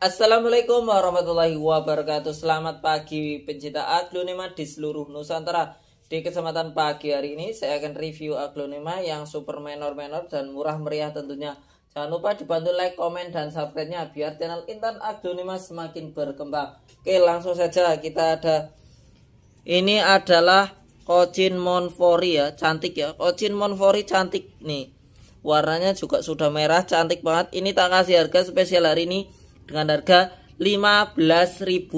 Assalamualaikum warahmatullahi wabarakatuh Selamat pagi pencinta aglonema di seluruh Nusantara Di kesempatan pagi hari ini saya akan review aglonema yang super menor-menor dan murah meriah tentunya Jangan lupa dibantu like, komen, dan subscribe-nya Biar channel Intan Aglonema semakin berkembang Oke langsung saja kita ada Ini adalah Kocin Monfori ya Cantik ya Kocin Monfori cantik nih Warnanya juga sudah merah cantik banget Ini tak kasih harga spesial hari ini dengan harga Rp15.000.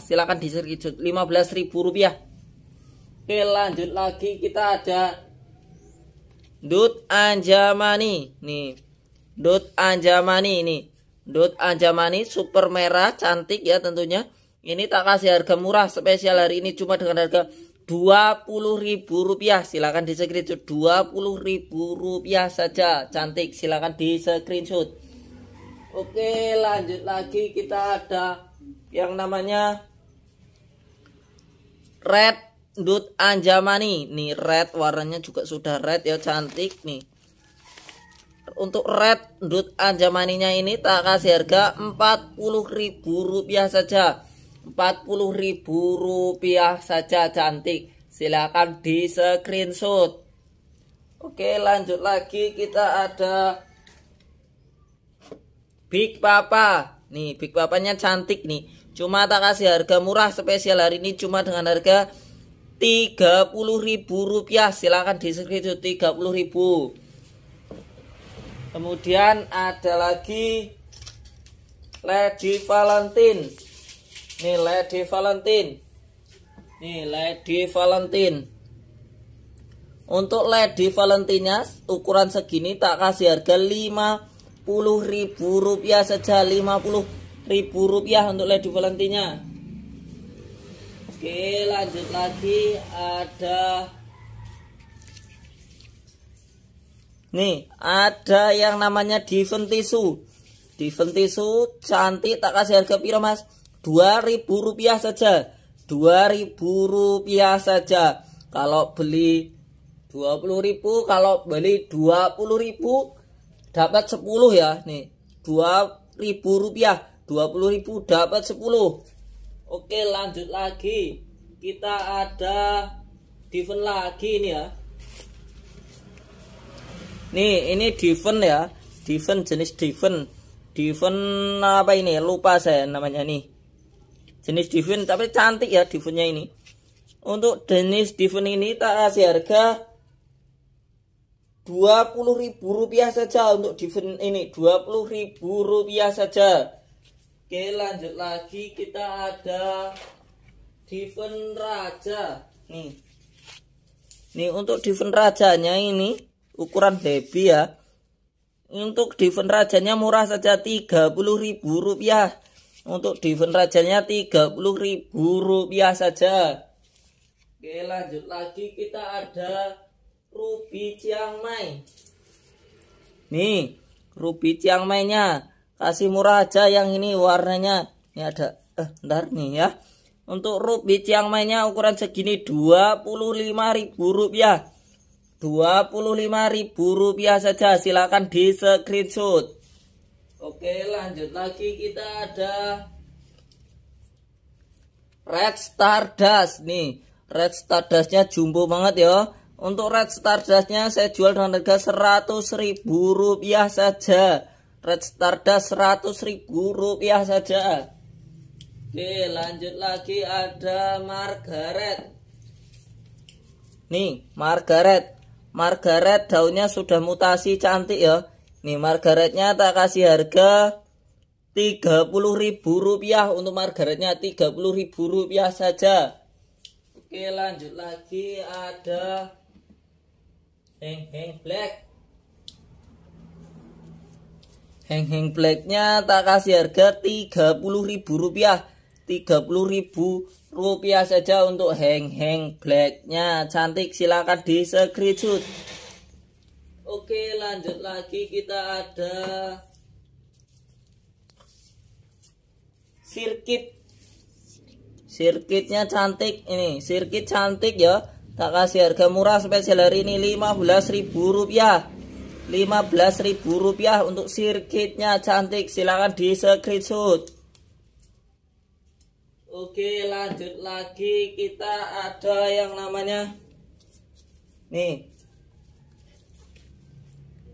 silahkan Silakan screenshot Rp15.000. Oke, lanjut lagi kita ada Dut Anjamani nih. Dut Anjamani ini. Dut Anjamani super merah cantik ya tentunya. Ini tak kasih harga murah spesial hari ini cuma dengan harga Rp20.000. silahkan di-screenshot Rp20.000 saja. Cantik, silakan di-screenshot. Oke, lanjut lagi kita ada yang namanya red dut anjamani. Nih red warnanya juga sudah red ya cantik nih. Untuk red dut anjamaninya ini tak kasih harga Rp40.000 saja. Rp40.000 saja cantik. Silahkan di screenshot. Oke, lanjut lagi kita ada Big Papa. Nih, Big Papanya cantik nih. Cuma tak kasih harga murah spesial hari ini cuma dengan harga Rp30.000. Silahkan di screenshot Rp30.000. Kemudian ada lagi Lady Valentine. Nih Lady Valentine. Nih Lady Valentine. Untuk Lady Valentine ukuran segini tak kasih harga 5 ribu rupiah saja 50 ribu rupiah untuk lady valentinya Oke lanjut lagi ada Nih ada yang namanya Diven tisu Diven tisu cantik tak kasih harga piro mas 2000 rupiah saja 2000 rupiah saja Kalau beli 20.000 Kalau beli 20.000 dapat 10 ya nih 2000 rupiah 20.000 dapat 10 oke lanjut lagi kita ada diven lagi nih ya nih ini diven ya diven jenis diven diven apa ini lupa saya namanya nih jenis diven tapi cantik ya divennya ini untuk jenis diven ini tak kasih harga 20.000 rupiah saja untuk diven ini 20.000 rupiah saja oke lanjut lagi kita ada diven raja nih nih untuk diven rajanya ini ukuran baby ya untuk diven rajanya murah saja 30.000 rupiah untuk diven rajanya 30.000 rupiah saja oke lanjut lagi kita ada Rupi Chiang Mai. Nih, Rupi Chiang Mai-nya. Kasih murah aja yang ini warnanya. Ini ada, eh, ntar nih ya. Untuk Rupi Chiang Mai-nya ukuran segini rupiah 25000 ribu rupiah saja. silahkan di screenshot. Oke lanjut lagi kita ada Red Stardust nih Red Stardustnya jumbo banget ya untuk Red Stardustnya saya jual dengan harga Rp100.000 saja. Red Stardust Rp100.000 saja. Oke, lanjut lagi ada Margaret. Nih, Margaret. Margaret daunnya sudah mutasi cantik ya. Nih, Margaretnya tak kasih harga Rp30.000 untuk Margaretnya Rp30.000 saja. Oke, lanjut lagi ada Heng heng black. Heng heng blacknya tak kasih harga tiga puluh ribu rupiah. Tiga puluh ribu rupiah saja untuk heng heng blacknya. Cantik silakan di screenshot. Oke lanjut lagi kita ada sirkit. Sirkitnya cantik ini, sirkit cantik ya tak kasih harga murah spesial hari ini 15.000 rupiah 15.000 rupiah untuk sirkuitnya cantik silahkan di screenshot Oke lanjut lagi kita ada yang namanya Nih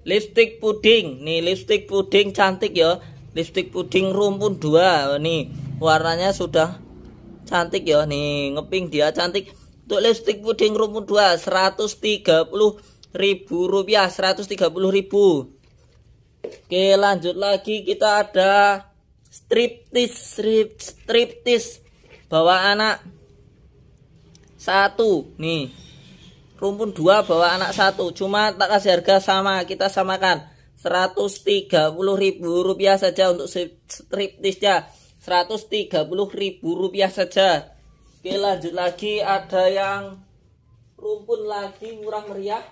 Lipstick puding Nih lipstick puding cantik ya Lipstick puding rumpun dua. Nih warnanya sudah cantik ya Nih ngeping dia cantik untuk lipstick puding seratus 2 130 ribu rupiah 130 ribu Oke lanjut lagi kita ada striptis strip, striptis bawa anak satu nih rumpun dua bawa anak satu cuma tak kasih harga sama kita samakan 130 ribu rupiah saja untuk strip striptisnya 130 ribu rupiah saja Oke lanjut lagi ada yang rumpun lagi murah meriah.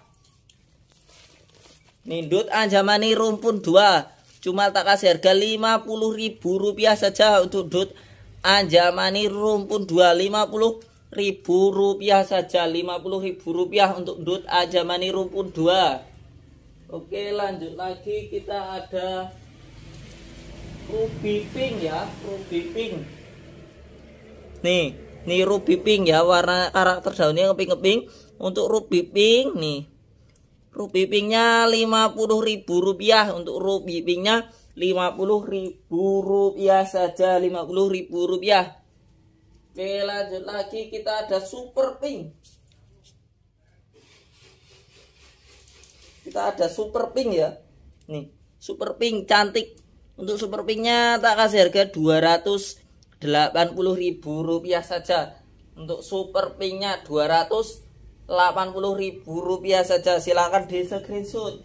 Nindut anjamani rumpun 2 Cuma tak kasih harga Rp50.000 saja untuk dut anjamani rumpun 2 Rp50.000 saja Rp50.000 untuk dut anjamani rumpun 2 Oke lanjut lagi kita ada Ruby Pink ya Ruby Pink Nih ruby pink ya warna karakter daunnya keping-keping untuk ruby pink nih ruby pinknya 50.000 rupiah untuk ruby pinknya 50.000 rupiah saja 50.000 rupiah oke lanjut lagi kita ada super pink kita ada super pink ya nih super pink cantik untuk super pinknya tak kasih harga 200 ribu rupiah saja untuk super pinknya ribu rupiah saja silahkan di screenshot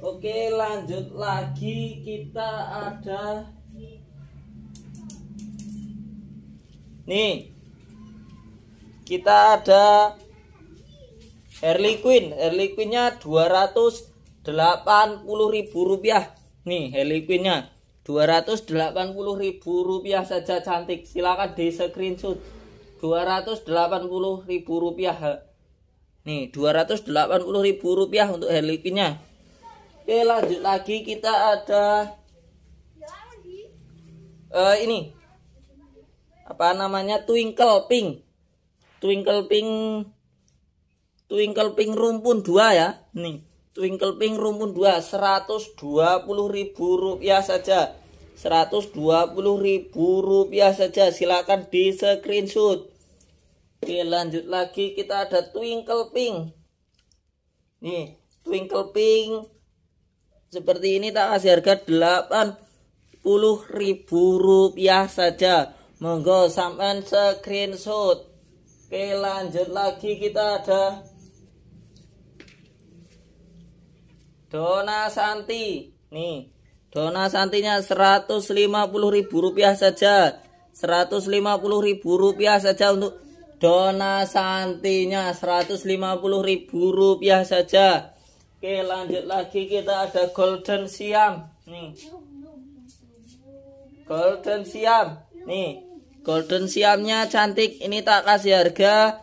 oke lanjut lagi kita ada nih kita ada Harley Quinn Harley Quinnnya ribu rupiah nih Harley Quinnnya 280.000 rupiah saja cantik silakan di screenshot 280.000 rupiah nih 280.000 rupiah untuk harlequinnya oke lanjut lagi kita ada uh, ini apa namanya twinkle pink twinkle pink twinkle pink rumpun dua ya nih Twinkle Pink Rumpun 2 120 ribu rupiah saja 120 ribu rupiah saja Silakan di screenshot Oke lanjut lagi kita ada Twinkle Pink Nih Twinkle Pink Seperti ini tak kasih harga 80 ribu rupiah saja Monggo sampai screenshot Oke lanjut lagi kita ada Dona Santi. Nih, Dona Santinya Rp150.000 saja. rp rupiah saja untuk Dona Santinya Rp150.000 saja. Oke, lanjut lagi kita ada Golden Siam. Nih. Golden Siam. Nih, Golden Siamnya cantik. Ini tak kasih harga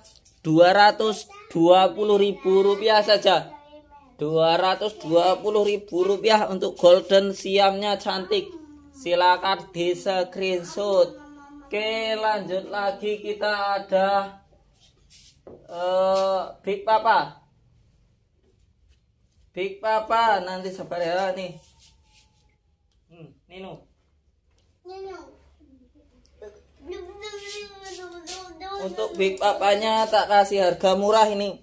rp rupiah saja rp rupiah untuk golden siamnya cantik. Silakan di screenshot. Oke, lanjut lagi kita ada uh, Big Papa. Big Papa nanti sabar ya nih. Hmm, Nino. Nino. Untuk Big Papanya tak kasih harga murah ini.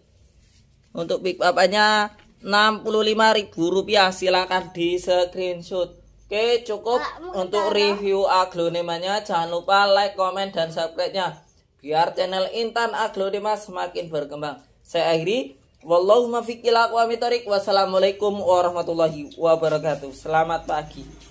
Untuk Big Papanya 65.000 rupiah silahkan di screenshot Oke cukup nah, untuk review aglonemanya. jangan lupa like, komen, dan subscribe-nya biar channel Intan Aglonema semakin berkembang saya akhiri Wallahumma fiqil mitarik, wassalamualaikum warahmatullahi wabarakatuh selamat pagi